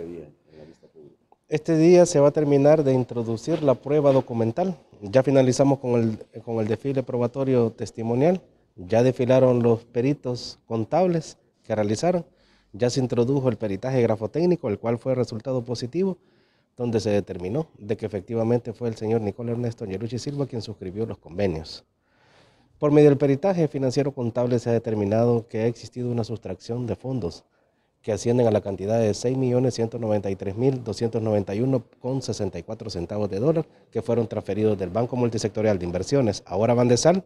este día Este día se va a terminar de introducir la prueba documental. Ya finalizamos con el, con el desfile probatorio testimonial. Ya desfilaron los peritos contables que realizaron. Ya se introdujo el peritaje grafotécnico, el cual fue resultado positivo, donde se determinó de que efectivamente fue el señor Nicolás Ernesto Ñeruchi Silva quien suscribió los convenios. Por medio del peritaje financiero contable se ha determinado que ha existido una sustracción de fondos que ascienden a la cantidad de 6.193.291,64 centavos de dólar que fueron transferidos del Banco Multisectorial de Inversiones, ahora Bandesal,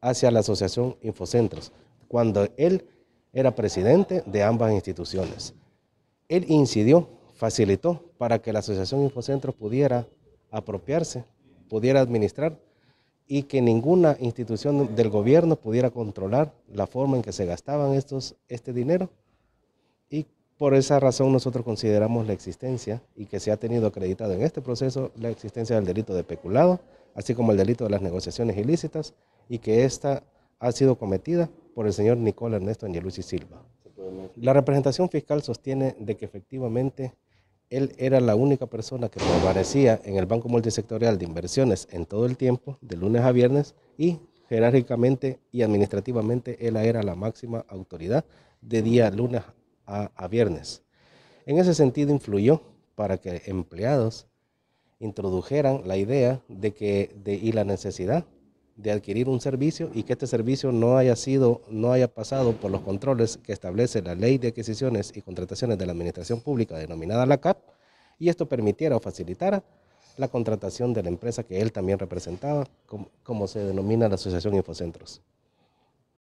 hacia la Asociación Infocentros, cuando él era presidente de ambas instituciones. Él incidió, facilitó para que la Asociación Infocentros pudiera apropiarse, pudiera administrar y que ninguna institución del gobierno pudiera controlar la forma en que se gastaban estos, este dinero y por esa razón nosotros consideramos la existencia y que se ha tenido acreditado en este proceso la existencia del delito de peculado, así como el delito de las negociaciones ilícitas y que esta ha sido cometida por el señor Nicolás Ernesto Angelucci Silva. La representación fiscal sostiene de que efectivamente él era la única persona que permanecía en el Banco Multisectorial de Inversiones en todo el tiempo, de lunes a viernes, y jerárquicamente y administrativamente él era la máxima autoridad de día lunes a, viernes. En ese sentido influyó para que empleados introdujeran la idea de que de, y la necesidad de adquirir un servicio y que este servicio no haya sido no haya pasado por los controles que establece la Ley de Adquisiciones y Contrataciones de la Administración Pública denominada la CAP y esto permitiera o facilitara la contratación de la empresa que él también representaba como se denomina la Asociación Infocentros.